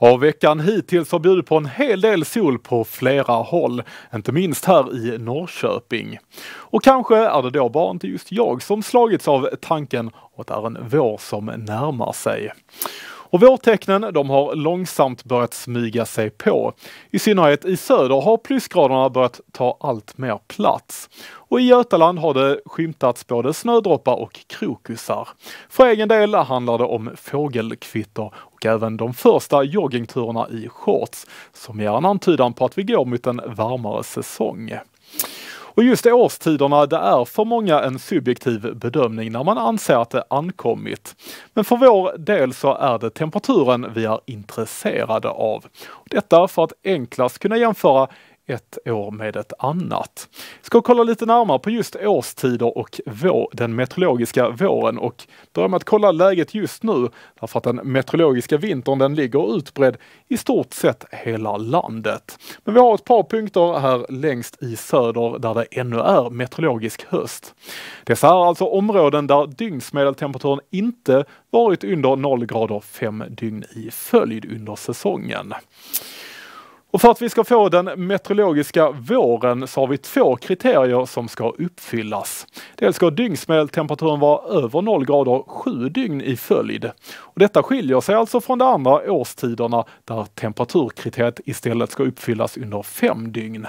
Ja, veckan hittills har bjudit på en hel del sol på flera håll, inte minst här i Norrköping. Och kanske är det då bara inte just jag som slagits av tanken att det är en vår som närmar sig. Och vårtecknen de har långsamt börjat smyga sig på. I synnerhet i söder har plusgraderna börjat ta allt mer plats. Och i Götaland har det skymtats både snödroppar och krokusar. För egen del handlar det om fågelkvitter och även de första joggingturerna i shorts som ger en antydan på att vi går mot en varmare säsong. Och just årstiderna, det är för många en subjektiv bedömning när man anser att det ankommit. Men för vår del så är det temperaturen vi är intresserade av. Detta för att enklast kunna jämföra ett år med ett annat. Ska kolla lite närmare på just årstider och vår, den meteorologiska våren och börja med att kolla läget just nu därför att den meteorologiska vintern den ligger utbredd i stort sett hela landet. Men vi har ett par punkter här längst i söder där det ännu är meteorologisk höst. Dessa är alltså områden där dygnsmedeltemperaturen inte varit under 0 grader 5 dygn i följd under säsongen. Och för att vi ska få den meteorologiska våren så har vi två kriterier som ska uppfyllas. Dels ska dygnsmedeltemperaturen vara över 0 grader sju dygn i följd. Och detta skiljer sig alltså från de andra årstiderna där temperaturkriteriet istället ska uppfyllas under fem dygn.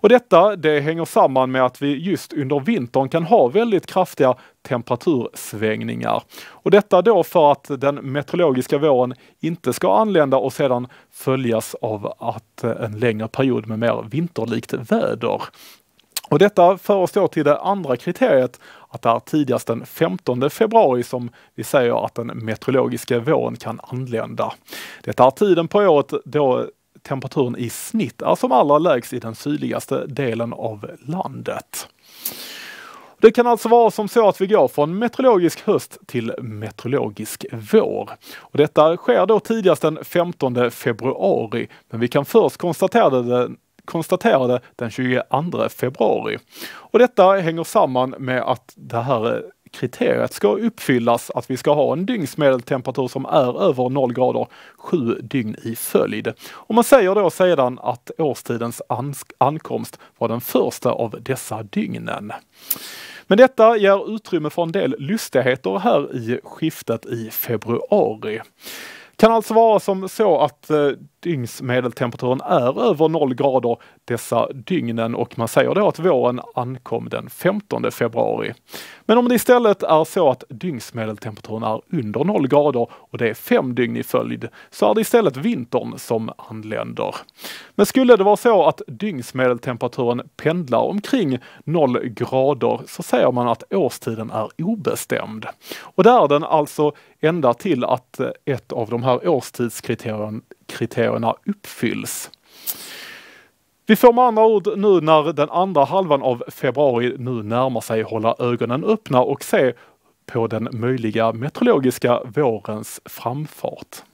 Och detta det hänger samman med att vi just under vintern kan ha väldigt kraftiga temperatursvängningar. Och detta då för att den meteorologiska våren inte ska anlända och sedan följas av att eh, en längre period med mer vinterlikt väder. Och detta för oss då till det andra kriteriet, att det är tidigast den 15 februari som vi säger att den meteorologiska våren kan anlända. Detta är tiden på året då temperaturen i snitt är som allra lägst i den sydligaste delen av landet. Det kan alltså vara som så att vi går från meteorologisk höst till meteorologisk vår. Och detta sker då tidigast den 15 februari, men vi kan först konstatera det konstaterade den 22 februari. Och detta hänger samman med att det här kriteriet ska uppfyllas att vi ska ha en dygnsmedeltemperatur som är över 0 grader sju dygn i följd. Och man säger då sedan att årstidens ankomst var den första av dessa dygnen. Men detta ger utrymme för en del lustigheter här i skiftet i februari kan alltså vara som så att eh, dygnsmedeltemperaturen är över 0 grader dessa dygnen och man säger då att våren ankom den 15 februari. Men om det istället är så att dygnsmedeltemperaturen är under 0 grader och det är fem dygn i följd så är det istället vintern som anländer. Men skulle det vara så att dygnsmedeltemperaturen pendlar omkring 0 grader så säger man att årstiden är obestämd. Och det är den alltså ända till att eh, ett av de här årstidskriterierna uppfylls. Vi får med andra ord nu när den andra halvan av februari nu närmar sig hålla ögonen öppna och se på den möjliga meteorologiska vårens framfart.